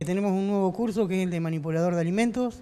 Eh, tenemos un nuevo curso que es el de manipulador de alimentos.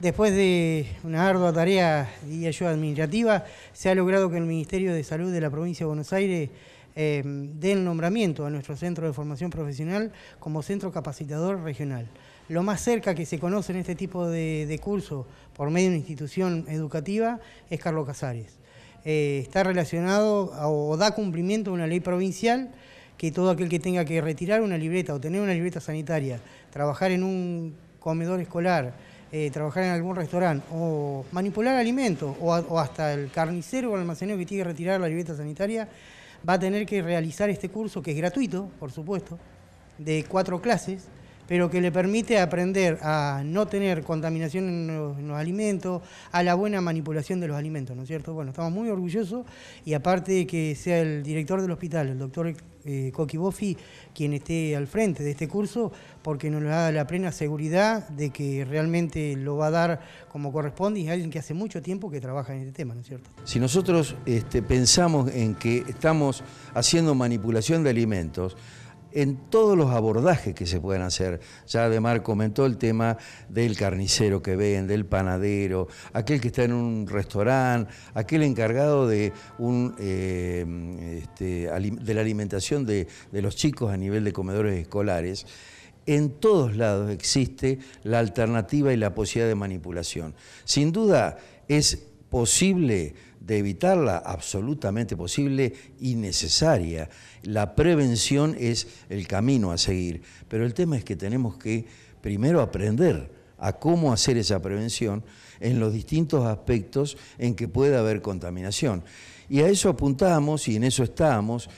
Después de una ardua tarea y ayuda administrativa, se ha logrado que el Ministerio de Salud de la Provincia de Buenos Aires em, dé el nombramiento a nuestro Centro de Formación Profesional como Centro Capacitador Regional. Lo más cerca que se conoce en este tipo de, curso por medio de una institución educativa es Carlos Casares. Eh, está relacionado o da cumplimiento a una ley provincial que todo aquel que tenga que retirar una libreta o tener una libreta sanitaria, trabajar en un comedor escolar, eh, trabajar en algún restaurante o manipular alimentos o, o hasta el carnicero o el almacenero que tiene que retirar la libreta sanitaria, va a tener que realizar este curso que es gratuito, por supuesto, de cuatro clases pero que le permite aprender a no tener contaminación en los, alimentos, a la buena manipulación de los alimentos, ¿no es cierto? Bueno, estamos muy orgullosos y aparte de que sea el director del hospital, el doctor eh, Coqui Boffi, quien esté al frente de este curso, porque nos da la plena seguridad de que realmente lo va a dar como corresponde y es alguien que hace mucho tiempo que trabaja en este tema, ¿no es cierto? Si nosotros este, pensamos en que estamos haciendo manipulación de alimentos, en todos los abordajes que se puedan hacer. Ya Ademar comentó el tema del carnicero que ven, del panadero, aquel que está en un restaurante, aquel encargado eh, este, de, la alimentación de, de los chicos a nivel de comedores escolares. En todos lados existe la alternativa y la posibilidad de manipulación. Sin duda es posible de evitarla, absolutamente posible y necesaria. La prevención es el camino a seguir, pero el tema es que tenemos que primero aprender a cómo hacer esa prevención en los distintos aspectos en que puede haber contaminación. Y a eso apuntamos y en eso estamos.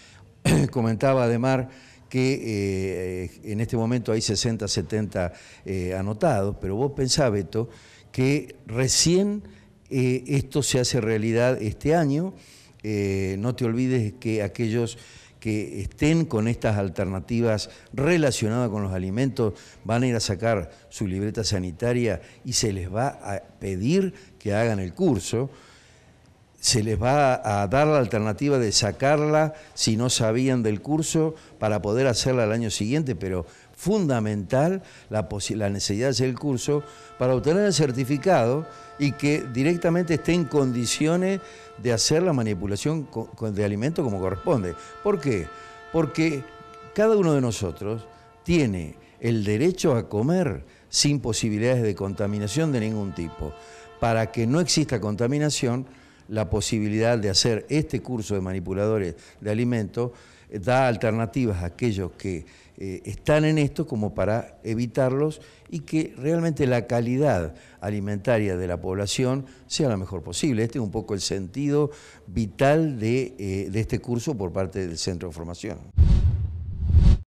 Comentaba además que eh, en este momento hay 60, 70 eh, anotados, pero vos pensá, Beto, que recién eh, esto se hace realidad este año. Eh, no te olvides que aquellos que estén con estas alternativas relacionadas con los alimentos van a ir a sacar su libreta sanitaria y se les va a pedir que hagan el curso. Se les va a dar la alternativa de sacarla si no sabían del curso para poder hacerla el año siguiente, pero fundamental la, necesidad de hacer el curso para obtener el certificado y que directamente esté en condiciones de hacer la manipulación de alimentos como corresponde. ¿Por qué? Porque cada uno de nosotros tiene el derecho a comer sin posibilidades de contaminación de ningún tipo. Para que no exista contaminación, la posibilidad de hacer este curso de manipuladores de alimentos, eh, da alternativas a aquellos que eh, están en esto como para evitarlos y que realmente la calidad alimentaria de la población sea la mejor posible. Este es un poco el sentido vital de eh, este curso por parte del Centro de Formación.